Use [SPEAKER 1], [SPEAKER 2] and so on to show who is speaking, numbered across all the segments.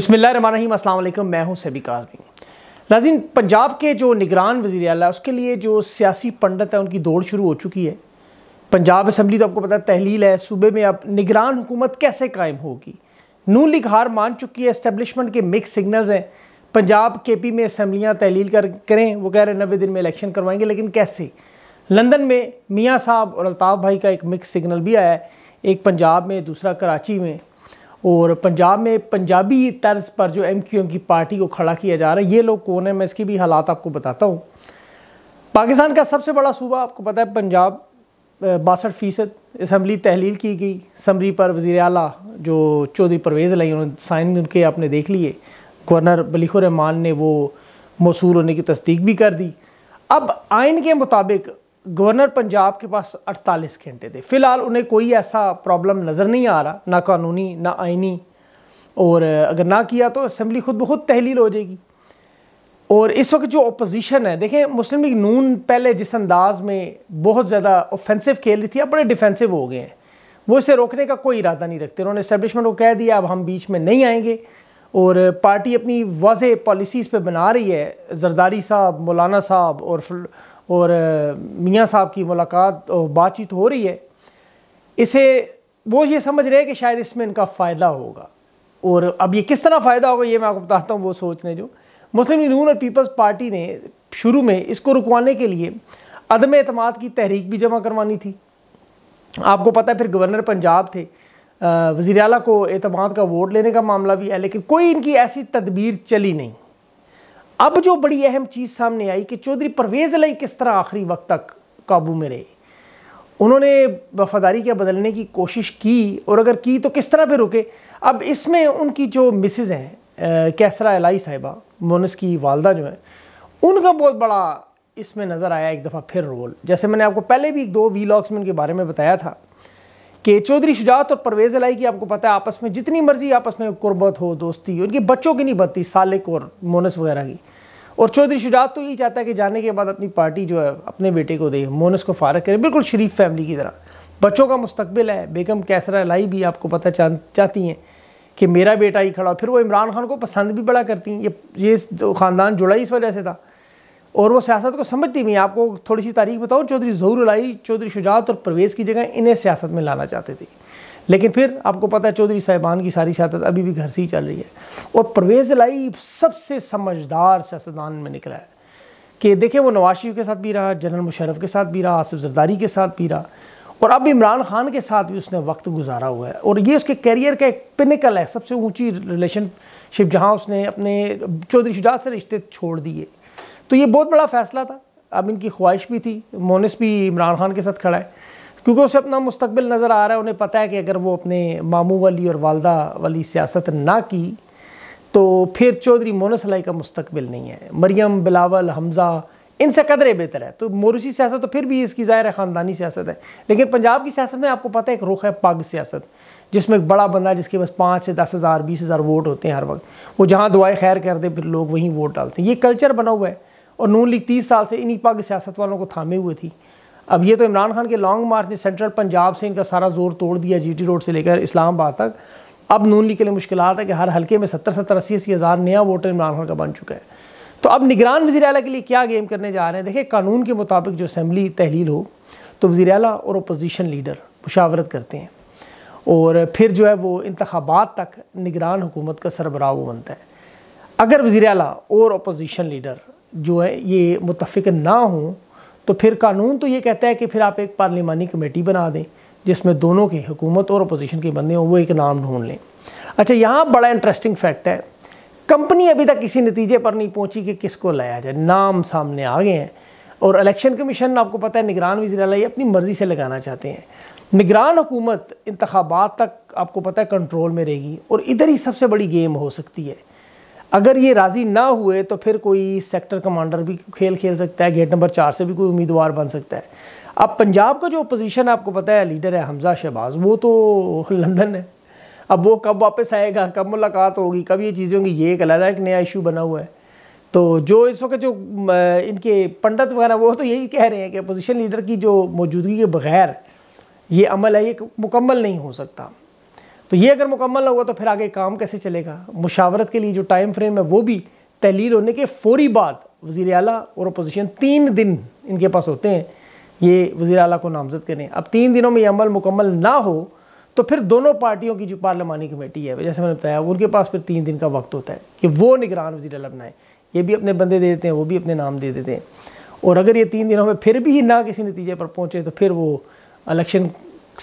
[SPEAKER 1] बिसमीम अल्लाम मैं हूँ सभी काजमी नाजिन पंजाब के जो निगरान वजी अल उसके लिए जो सियासी पंडित है उनकी दौड़ शुरू हो चुकी है पंजाब असम्बली तो आपको पता है तहलील है सूबे में अब निगरान हुकूमत कैसे कायम होगी नू लीग हार मान चुकी है इस्टेबलिशमेंट के मिक्स सिग्नल्स हैं पंजाब के पी में असम्बलियाँ तहलील कर करें वो कह रहे हैं नबे दिन में इलेक्शन करवाएंगे लेकिन कैसे लंदन में मियाँ साहब और अल्ताफ़ भाई का एक मिक्स सिग्नल भी आया है एक पंजाब में दूसरा कराची में और पंजाब में पंजाबी तर्ज पर जो एम क्यू एम की पार्टी को खड़ा किया जा रहा है ये लोग कौन है मैं इसकी भी हालात आपको बताता हूँ पाकिस्तान का सबसे बड़ा सूबा आपको पता है पंजाब बासठ फ़ीसद इसम्बली तहलील की गई समरी पर वज़ी अल जो चौधरी परवेज़ लाई उन्होंने साइन उनके आपने देख लिए गवर्नर बलीख रहमान ने वो मौसू होने की तस्दीक भी कर दी अब आइन के मुताबिक गवर्नर पंजाब के पास 48 घंटे थे फिलहाल उन्हें कोई ऐसा प्रॉब्लम नज़र नहीं आ रहा ना कानूनी ना आइनी और अगर ना किया तो असम्बली खुद ब खुद तहलील हो जाएगी और इस वक्त जो अपोजिशन है देखें मुस्लिम लीग नून पहले जिस अंदाज में बहुत ज़्यादा ऑफेंसिव खेल रही थी अब बड़े डिफेंसिव हो गए हैं वो इसे रोकने का कोई इरादा नहीं रखते उन्होंने इस्टेबलिशमेंट को कह दिया अब हम बीच में नहीं आएंगे और पार्टी अपनी वाज पॉलिसीज़ पे बना रही है जरदारी साहब मौलाना साहब और और मियाँ साहब की मुलाकात और बातचीत हो रही है इसे वो ये समझ रहे हैं कि शायद इसमें इनका फ़ायदा होगा और अब ये किस तरह फ़ायदा होगा ये मैं आपको बताता हूँ वो सोचने जो मुस्लिम नून और पीपल्स पार्टी ने शुरू में इसको रुकवाने के लिए अदम अतमाद की तहरीक भी जमा करवानी थी आपको पता है फिर गवर्नर पंजाब थे वज़ी अला को अतमाद का वोट लेने का मामला भी है लेकिन कोई इनकी ऐसी तदबीर चली नहीं अब जो बड़ी अहम चीज़ सामने आई कि चौधरी परवेज़ अली किस तरह आखिरी वक्त तक काबू में रहे उन्होंने वफादारी क्या बदलने की कोशिश की और अगर की तो किस तरह पर रुके अब इसमें उनकी जो मिसेज़ हैं कैसरा अलाई साहिबा मोनस की वालदा जो हैं उनका बहुत बड़ा इसमें नज़र आया एक दफ़ा फिर रोल जैसे मैंने आपको पहले भी दो वीलॉग्स में उनके बारे में बताया था कि चौधरी शुजात और परवेज़ अलाई की आपको पता है आपस में जितनी मर्जी आपस में कुर्बत हो दोस्ती हो उनके बच्चों की नहीं बनती सालिक और मोनस वगैरह की और चौधरी शुजात तो यही चाहता है कि जाने के बाद अपनी पार्टी जो है अपने बेटे को दे मोनस को फारग करे बिल्कुल शरीफ फैमिली की तरह बच्चों का मुस्तबिल है बेगम कैसरा लाई भी आपको पता चाहती हैं कि मेरा बेटा ही खड़ा फिर वो इमरान खान को पसंद भी बड़ा करती हैं ये ये ख़ानदान जुड़ा ही इस वजह से था और वो सियासत को समझती भी आपको थोड़ी सी तारीख बताओ चौधरी जहूर लाई चौधरी शुजात और परवेज़ की जगह इन्हें सियासत में लाना चाहते थे लेकिन फिर आपको पता है चौधरी साहिबान की सारी सियासत अभी भी घर से ही चल रही है और परवेज़ लाई सबसे समझदार सियासतदान में निकला है कि देखिए वो नवाज शरीफ के साथ भी रहा जनरल मुशरफ के साथ भी रहा आसिफ जरदारी के साथ भी रहा और अब इमरान खान के साथ भी उसने वक्त गुजारा हुआ है और ये उसके कैरियर का एक पिनिकल है सबसे ऊँची रिलेशनशिप जहाँ उसने अपने चौधरी शुजात से रिश्ते छोड़ दिए तो ये बहुत बड़ा फैसला था अब इनकी ख्वाहिश भी थी मोनिस भी इमरान खान के साथ खड़ा है क्योंकि उसे अपना मुस्तबिल नज़र आ रहा है उन्हें पता है कि अगर वो अपने मामू वाली और वालदा वाली सियासत ना की तो फिर चौधरी मोनसलाई का मुस्तबिल नहीं है मरियम बिलावल हमज़ा इनसे कदरे बेहतर है तो मोरूसी सियासत तो फिर भी इसकी ज़ाहिर है ख़ानदानी सियासत है लेकिन पंजाब की सियासत में आपको पता है एक रुख है पग सियासत जिसमें एक बड़ा बंदा जिसके पास पाँच से दस हज़ार बीस हज़ार वोट होते हैं हर वक्त वो जहाँ दुआएँ खैर कर दे फिर लोग वहीं वोट डालते हैं ये कल्चर बना हुआ है और नून लीग तीस साल से इन्हीं पग सियासत वालों को थामे हुए थी अब ये तो इमरान खान के लॉन्ग मार्च ने सेंट्रल पंजाब से इनका सारा जोर तोड़ दिया जीटी रोड से लेकर इस्लामाबाद तक अब नून लीग के लिए मुश्किल है कि हर हल्के में सत्तर सत्तर अस्सी अस्सी हज़ार नया वोटर इमरान खान का बन चुका है तो अब निगरान वजी अला के लिए क्या गेम करने जा रहे हैं देखिए कानून के मुताबिक जो असम्बली तहलील हो तो वजी अला और अपोजिशन लीडर मुशावरत करते हैं और फिर जो है वो इंतबात तक निगरान हुकूमत का सरबराह वो बनता है अगर वजी अला और अपोजिशन लीडर जो है ये मुतफ़ ना हों तो फिर कानून तो ये कहता है कि फिर आप एक पार्लिमानी कमेटी बना दें जिसमें दोनों के हुकूमत और अपोजिशन के बंदे हों वो एक नाम ढूंढ लें अच्छा यहाँ बड़ा इंटरेस्टिंग फैक्ट है कंपनी अभी तक किसी नतीजे पर नहीं पहुँची कि किसको लाया जाए नाम सामने आ गए हैं और इलेक्शन कमीशन आपको पता है निगरान वजी अपनी मर्ज़ी से लगाना चाहते हैं निगरान हुकूमत इंतबात तक आपको पता है कंट्रोल में रहेगी और इधर ही सबसे बड़ी गेम हो सकती है अगर ये राज़ी ना हुए तो फिर कोई सेक्टर कमांडर भी खेल खेल सकता है गेट नंबर चार से भी कोई उम्मीदवार बन सकता है अब पंजाब का जो अपोजिशन आपको पता है लीडर है हमजा शहबाज वो तो लंदन है अब वो कब वापस आएगा कब मुलाकात होगी कब ये चीज़ें होंगी ये एक अलग एक नया इशू बना हुआ है तो जो इस वक्त जो इनके पंडित वगैरह वो तो यही कह रहे हैं कि अपोजिशन लीडर की जो मौजूदगी के बगैर ये अमल है ये मुकम्मल नहीं हो सकता तो ये अगर मुकम्मल ना हुआ तो फिर आगे काम कैसे चलेगा मुशावरत के लिए जो टाइम फ्रेम है वो भी तहलील होने के फौरी बाद वज़ी अली और अपोजिशन तीन दिन इनके पास होते हैं ये वज़ी अल को नामजद करें अब तीन दिनों में ये अमल मुकम्मल ना हो तो फिर दोनों पार्टियों की जो पार्लियामानी कमेटी है जैसे मैंने बताया उनके पास फिर तीन दिन का वक्त होता है कि वो निगरान वजी अला बनाए ये भी अपने बंदे दे देते हैं वो भी अपने नाम दे देते हैं और अगर ये तीन दिनों में फिर भी ना किसी नतीजे पर पहुँचे तो फिर वो election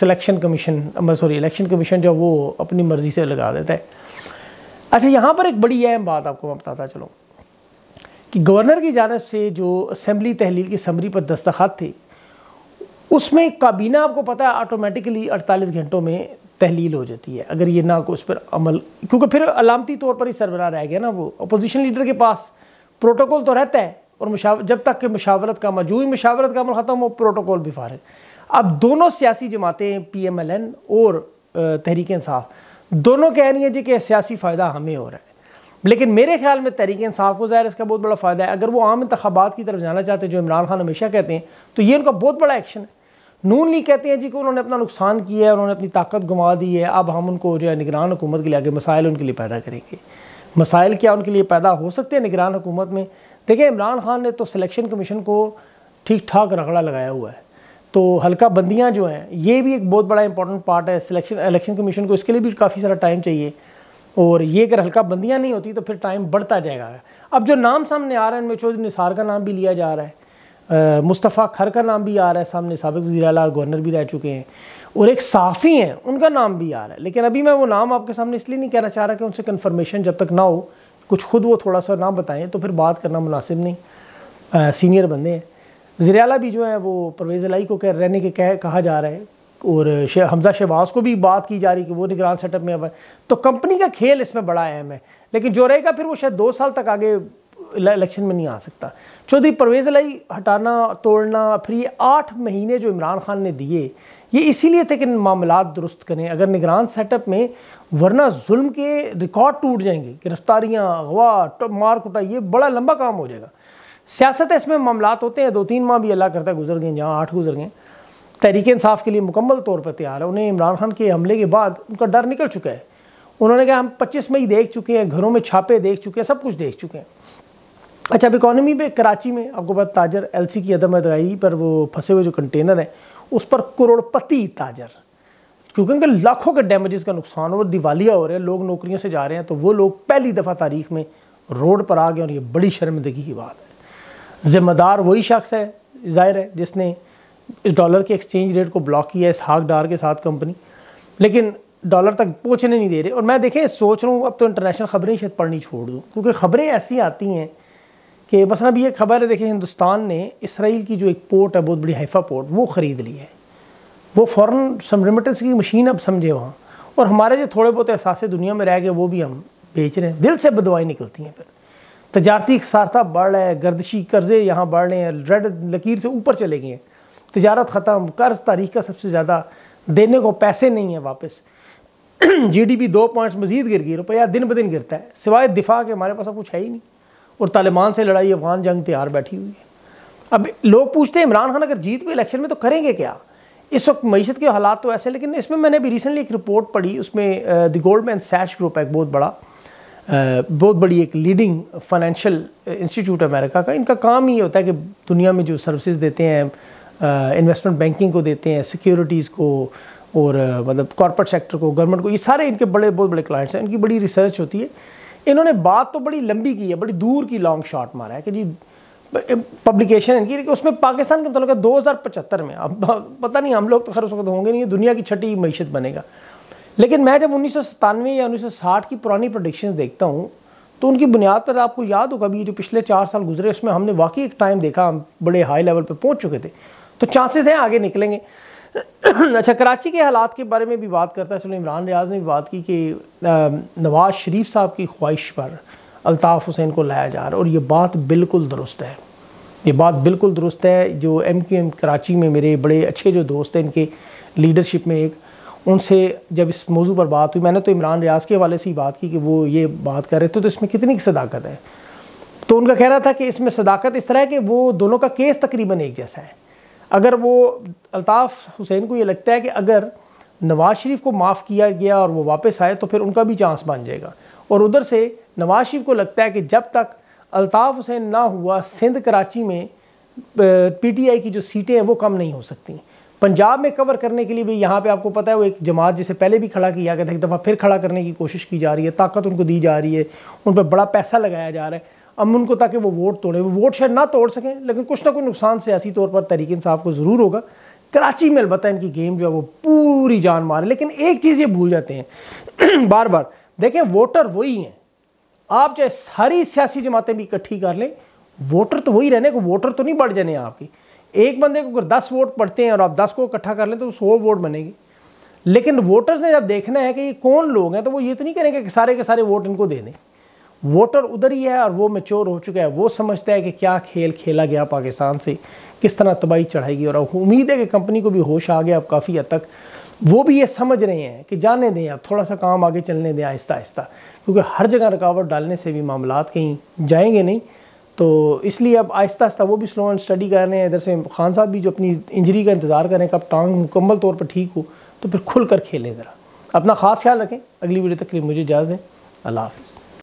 [SPEAKER 1] selection commission sorry election commission जो वो अपनी मर्ज़ी से लगा देता है अच्छा यहाँ पर एक बड़ी अहम बात आपको मैं बताता चलूँ कि गवर्नर की जानब से जो असम्बली तहलील की समरी पर दस्तखत थे उसमें काबीना आपको पता है ऑटोमेटिकली 48 घंटों में तहलील हो जाती है अगर ये ना को उस पर अमल क्योंकि फिर अलामती तौर पर ही सरबरा रह गया ना वो अपोजिशन लीडर के पास प्रोटोकॉल तो रहता है और मुशाव जब तक कि मशावरत का ही मशावरत का अमल ख़त्म हो प्रोटोकॉल भी फारग अब दोनों सियासी जमातें पी एम एल एन और तहरीक इंसाफ दोनों कह रही हैं जी कि सियासी फ़ायदा हमें हो रहा है लेकिन मेरे ख्याल में तहरीक इंसाफ को ज़ाहिर इसका बहुत बड़ा फ़ायदा है अगर वो आम इंतबात की तरफ जाना चाहते हैं जो इमरान खान हमेशा कहते हैं तो ये उनका बहुत बड़ा एक्शन है नून ली कहते हैं जी कि उन्होंने अपना नुकसान किया है उन्होंने अपनी ताकत गुमा दी है अब हम उनको जो है निगरान हुकूमत के लिए आगे मसाइल उनके लिए पैदा करेंगे मसाइल क्या उनके लिए पैदा हो सकते हैं निगरान हुकूमत में देखिए इमरान खान ने तो सिलेक्शन कमीशन को ठीक ठाक रगड़ा लगाया हुआ है तो हल्का बंदियाँ जो हैं ये भी एक बहुत बड़ा इंपॉर्टेंट पार्ट है सिलेक्शन इलेक्शन कमीशन को इसके लिए भी काफ़ी सारा टाइम चाहिए और ये अगर हल्का बंदियाँ नहीं होती तो फिर टाइम बढ़ता जाएगा अब जो नाम सामने आ रहे हैं इनमें चौधरी निसार का नाम भी लिया जा रहा है मुस्तफ़ा खर का नाम भी आ रहा है सामने सबक वजी और गवर्नर भी रह चुके हैं और एक साफ़ी हैं उनका नाम भी आ रहा है लेकिन अभी मैं वो नाम आपके सामने इसलिए नहीं कहना चाह रहा कि उनसे कन्फर्मेशन जब तक ना हो कुछ खुद वो थोड़ा सा ना बताएं तो फिर बात करना मुनासिब नहीं आ, सीनियर बंदे हैं वजीरला भी जो है वो परवेज़ लाई को कह रहने के कह कहा जा रहा है और शे, हमजा शहबाज को भी बात की जा रही कि वो निगरान सेटअप में अब तो कंपनी का खेल इसमें बड़ा अहम है लेकिन जो रहेगा फिर वो शायद दो साल तक आगे इलेक्शन में नहीं आ सकता चौधरी परवेज़ लाई हटाना तोड़ना फिर ये आठ महीने जो इमरान खान ने दिए ये इसीलिए थे कि मामला दुरुस्त करें अगर निगरान सेटअप में वरना जुल्म के रिकॉर्ड टूट जाएंगे गिरफ्तारियाँ अगवा मार कुटा ये बड़ा लंबा काम हो जाएगा सियासत इसमें मामला होते हैं दो तीन माह भी अल्लाह करता गुजर गए जहाँ आठ गुजर गए तहरीक इंसाफ के लिए मुकम्मल तौर पर तैयार है उन्हें इमरान खान के हमले के बाद उनका डर निकल चुका है उन्होंने कहा हम पच्चीस मई देख चुके हैं घरों में छापे देख चुके हैं सब कुछ देख चुके हैं अच्छा अब इकानमी में कराची में आपको पता ताजर सी की अदम अदगाई पर वो फंसे हुए जो कंटेनर हैं उस पर करोड़पति ताजर क्योंकि उनके लाखों के डैमेजेस का नुकसान और दिवालिया हो रहे हैं लोग नौकरियों से जा रहे हैं तो वो लोग पहली दफ़ा तारीख में रोड पर आ गए और ये बड़ी शर्मिंदगी की बात है ज़िम्मेदार वही शख्स है ज़ाहिर है जिसने इस डॉलर के एक्सचेंज रेट को ब्लॉक किया इस हाक डार के साथ कंपनी लेकिन डॉलर तक पहुँचने नहीं दे रहे और मैं देखें सोच रहा हूँ अब तो इंटरनेशनल खबरें शायद पढ़नी छोड़ दूँ क्योंकि खबरें ऐसी आती हैं कि बस अभी ये खबर है देखिए हिंदुस्तान ने इसराइल की जो एक पोर्ट है बहुत बड़ी हाइफा पोर्ट वो ख़रीद ली है वो फ़ौरन सब की मशीन अब समझे वहाँ और हमारे जो थोड़े बहुत एहसास दुनिया में रह गए वो भी हम बेच रहे हैं दिल से बदवाएँ निकलती हैं फिर तजारती खसारता बढ़ रहा है गर्दशी कर्जे यहाँ बढ़ रहे हैं रेड लकीर से ऊपर चले गए हैं तजारत ख़त्म कर्ज तारीख का सबसे ज़्यादा देने को पैसे नहीं हैं वापस जी डी पी दो पॉइंट्स मजीद गिर गई रुपया दिन ब दिन गिरता है सिवाय दिफा के हमारे पास अब कुछ है ही नहीं और तालिबान से लड़ाई अफगान जंग तैयार बैठी हुई है अब लोग पूछते हैं इमरान खान अगर जीत भी इलेक्शन में तो करेंगे क्या इस वक्त मीशत के हालात तो ऐसे हैं लेकिन इसमें मैंने अभी रिसेंटली एक रिपोर्ट पढ़ी उसमें the Goldman Sachs group है एक बहुत बड़ा बहुत बड़ी एक लीडिंग फाइनेंशियल इंस्टीट्यूट अमेरिका का इनका काम ही होता है कि दुनिया में जो सर्विसेज देते हैं इन्वेस्टमेंट बैंकिंग को देते हैं सिक्योरिटीज़ को और मतलब कॉरपोरेट सेक्टर को गवर्नमेंट को ये सारे इनके बड़े बहुत बड़े क्लाइंट्स हैं इनकी बड़ी रिसर्च होती है इन्होंने बात तो बड़ी लंबी की है बड़ी दूर की लॉन्ग शॉट मारा है कि जी पब्लिकेशन इनकी उसमें पाकिस्तान के मतलब दो हज़ार पचहत्तर में अब पता नहीं हम लोग तो खैर उस वक्त होंगे नहीं दुनिया की छठी मीशत बनेगा लेकिन मैं जब उन्नीस या 1960 की पुरानी प्रोडिक्शन देखता हूँ तो उनकी बुनियाद पर आपको याद होगा भी जो पिछले चार साल गुजरे उसमें हमने वाकई एक टाइम देखा हम बड़े हाई लेवल पर पहुँच चुके थे तो चांसेस हैं आगे निकलेंगे अच्छा कराची के हालात के बारे में भी बात करता है चलो इमरान रियाज ने भी बात की कि नवाज शरीफ साहब की ख्वाहिश पर अल्ताफ़ हुसैन को लाया जा रहा है और ये बात बिल्कुल दुरुस्त है ये बात बिल्कुल दुरुस्त है जो एम क्यू एम कराची में मेरे बड़े अच्छे जो दोस्त हैं इनके लीडरशिप में एक उनसे जब इस मौजू पर बात हुई मैंने तो इमरान रियाज के हवाले से ही बात की कि वो ये बात कर रहे थे तो इसमें कितनी सदाकत है तो उनका कहना था कि इसमें सदाकत इस तरह है कि वो दोनों का केस तकरीबन एक जैसा है अगर वो अल्ताफ़ हुसैन को ये लगता है कि अगर नवाज़ शरीफ को माफ़ किया गया और वो वापस आए तो फिर उनका भी चांस बन जाएगा और उधर से नवाज़ शरीफ को लगता है कि जब तक अल्ताफ़ हुसैन ना हुआ सिंध कराची में पीटीआई की जो सीटें हैं वो कम नहीं हो सकती पंजाब में कवर करने के लिए भी यहाँ पे आपको पता है वो एक जमात जिसे पहले भी खड़ा किया गया था एक दफ़ा फिर खड़ा करने की कोशिश की जा रही है ताकत उनको दी जा रही है उन पर बड़ा पैसा लगाया जा रहा है अब उनको ताकि वो वोट तोड़े वो वोट शायद ना तोड़ सकें लेकिन कुछ ना कुछ नुकसान सियासी तौर पर तरीके इंसाफ को ज़रूर होगा कराची में अलबत्त इनकी गेम जो है वो पूरी जान मारे लेकिन एक चीज़ ये भूल जाते हैं बार बार देखें वोटर वही हैं आप चाहे सारी सियासी जमातें भी इकट्ठी कर लें वोटर तो वही रहने को वोटर तो नहीं बढ़ जाने आपकी एक बंदे को अगर दस वोट पड़ते हैं और आप दस को इकट्ठा कर लें तो सौ वोट बनेगी लेकिन वोटर्स ने जब देखना है कि ये कौन लोग हैं तो वो ये तो नहीं करेंगे कि सारे के सारे वोट इनको दे दें वोटर उधर ही है और वो मेच्योर हो चुका है वो समझता है कि क्या खेल खेला गया पाकिस्तान से किस तरह तबाही चढ़ाएगी और उम्मीद है कि कंपनी को भी होश आ गया अब काफ़ी हद तक वो भी ये समझ रहे हैं कि जाने दें अब थोड़ा सा काम आगे चलने दें आहिस्ता आहिस्ता क्योंकि हर जगह रुकावट डालने से भी मामला कहीं जाएंगे नहीं तो इसलिए अब आहिस्ता आहिस्ता वो भी स्लो एंड स्टडी कर रहे हैं इधर से खान साहब भी जो अपनी इंजरी का इंतज़ार करें कब टांग मुकम्मल तौर पर ठीक हो तो फिर खुल कर खेलें ज़रा अपना ख़ास ख्याल रखें अगली वीडियो तक के लिए मुझे इजाज़ दें अल्लाह हाफिज़